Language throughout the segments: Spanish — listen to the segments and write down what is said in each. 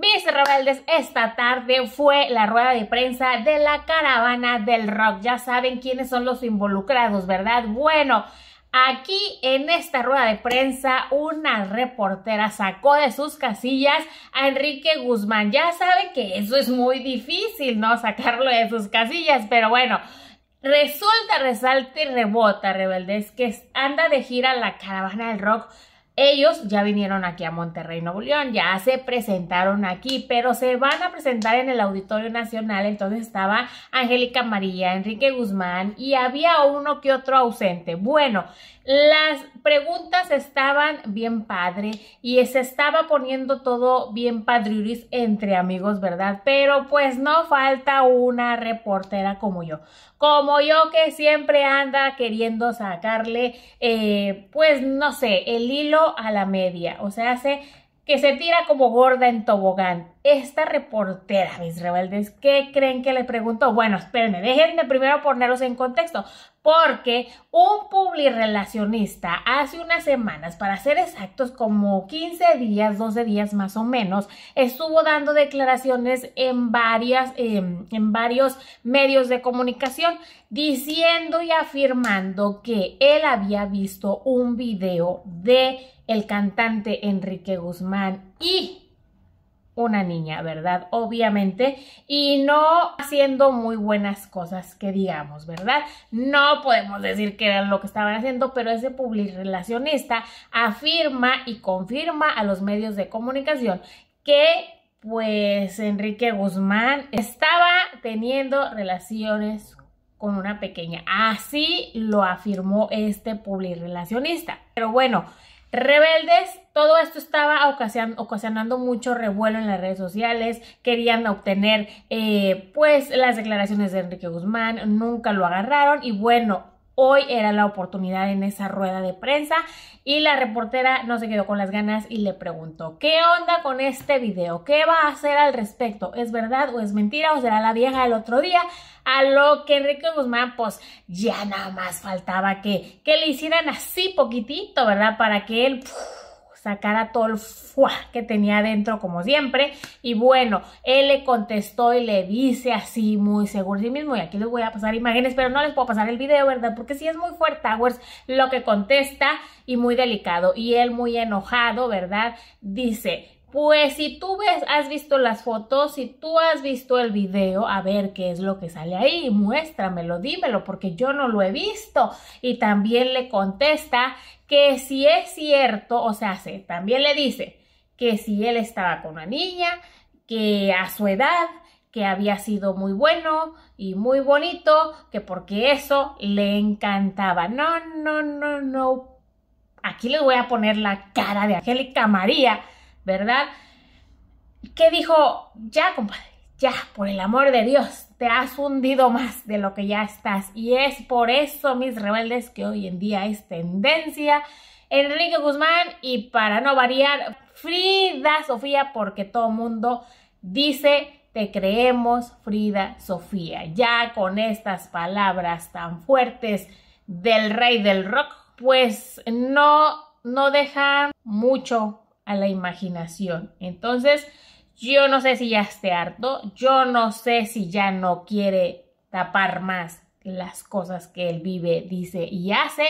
Mis rebeldes, esta tarde fue la rueda de prensa de la caravana del rock. Ya saben quiénes son los involucrados, ¿verdad? Bueno, aquí en esta rueda de prensa una reportera sacó de sus casillas a Enrique Guzmán. Ya saben que eso es muy difícil, ¿no? Sacarlo de sus casillas, pero bueno. Resulta, resalta y rebota, rebeldes, que anda de gira la caravana del rock ellos ya vinieron aquí a Monterrey, Nuevo León, ya se presentaron aquí, pero se van a presentar en el Auditorio Nacional. Entonces estaba Angélica María, Enrique Guzmán y había uno que otro ausente. Bueno, las preguntas estaban bien padre y se estaba poniendo todo bien padriuris entre amigos, ¿verdad? Pero pues no falta una reportera como yo, como yo que siempre anda queriendo sacarle, eh, pues no sé, el hilo a la media, o sea, hace que se tira como gorda en tobogán. Esta reportera, mis rebeldes, ¿qué creen que le pregunto? Bueno, espérenme, déjenme primero ponerlos en contexto porque un publirelacionista hace unas semanas, para ser exactos, como 15 días, 12 días más o menos, estuvo dando declaraciones en, varias, em, en varios medios de comunicación diciendo y afirmando que él había visto un video de el cantante Enrique Guzmán y una niña, ¿verdad? Obviamente, y no haciendo muy buenas cosas que digamos, ¿verdad? No podemos decir que era lo que estaban haciendo, pero ese relacionista afirma y confirma a los medios de comunicación que pues Enrique Guzmán estaba teniendo relaciones con una pequeña. Así lo afirmó este relacionista. Pero bueno, Rebeldes, todo esto estaba ocasionando mucho revuelo en las redes sociales, querían obtener eh, pues las declaraciones de Enrique Guzmán, nunca lo agarraron y bueno, Hoy era la oportunidad en esa rueda de prensa y la reportera no se quedó con las ganas y le preguntó, ¿qué onda con este video? ¿Qué va a hacer al respecto? ¿Es verdad o es mentira o será la vieja del otro día? A lo que Enrique Guzmán, pues ya nada más faltaba que, que le hicieran así poquitito, ¿verdad? Para que él a todo el fuá que tenía adentro como siempre. Y bueno, él le contestó y le dice así muy seguro de sí mismo. Y aquí les voy a pasar imágenes, pero no les puedo pasar el video, ¿verdad? Porque sí es muy fuerte Towers lo que contesta y muy delicado. Y él muy enojado, ¿verdad? Dice, pues si tú ves, has visto las fotos, si tú has visto el video, a ver qué es lo que sale ahí, muéstramelo, dímelo, porque yo no lo he visto. Y también le contesta que si es cierto, o sea, también le dice que si él estaba con una niña, que a su edad, que había sido muy bueno y muy bonito, que porque eso le encantaba. No, no, no, no. Aquí le voy a poner la cara de Angélica María ¿verdad? ¿Qué dijo, ya compadre, ya, por el amor de Dios, te has hundido más de lo que ya estás. Y es por eso, mis rebeldes, que hoy en día es tendencia. Enrique Guzmán y para no variar, Frida Sofía, porque todo mundo dice, te creemos, Frida Sofía. Ya con estas palabras tan fuertes del rey del rock, pues no, no dejan mucho a la imaginación. Entonces, yo no sé si ya esté harto, yo no sé si ya no quiere tapar más las cosas que él vive, dice y hace.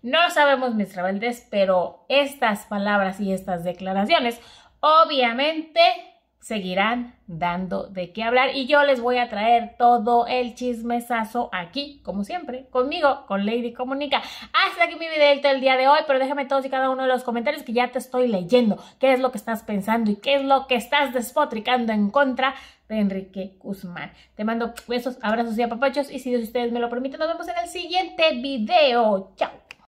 No sabemos, mis rebeldes, pero estas palabras y estas declaraciones obviamente seguirán dando de qué hablar y yo les voy a traer todo el chismesazo aquí, como siempre, conmigo, con Lady Comunica aquí mi video del día de hoy, pero déjame todos y cada uno de los comentarios que ya te estoy leyendo. ¿Qué es lo que estás pensando y qué es lo que estás despotricando en contra de Enrique Guzmán? Te mando besos, abrazos y apapachos y si ustedes me lo permiten, nos vemos en el siguiente video. Chao.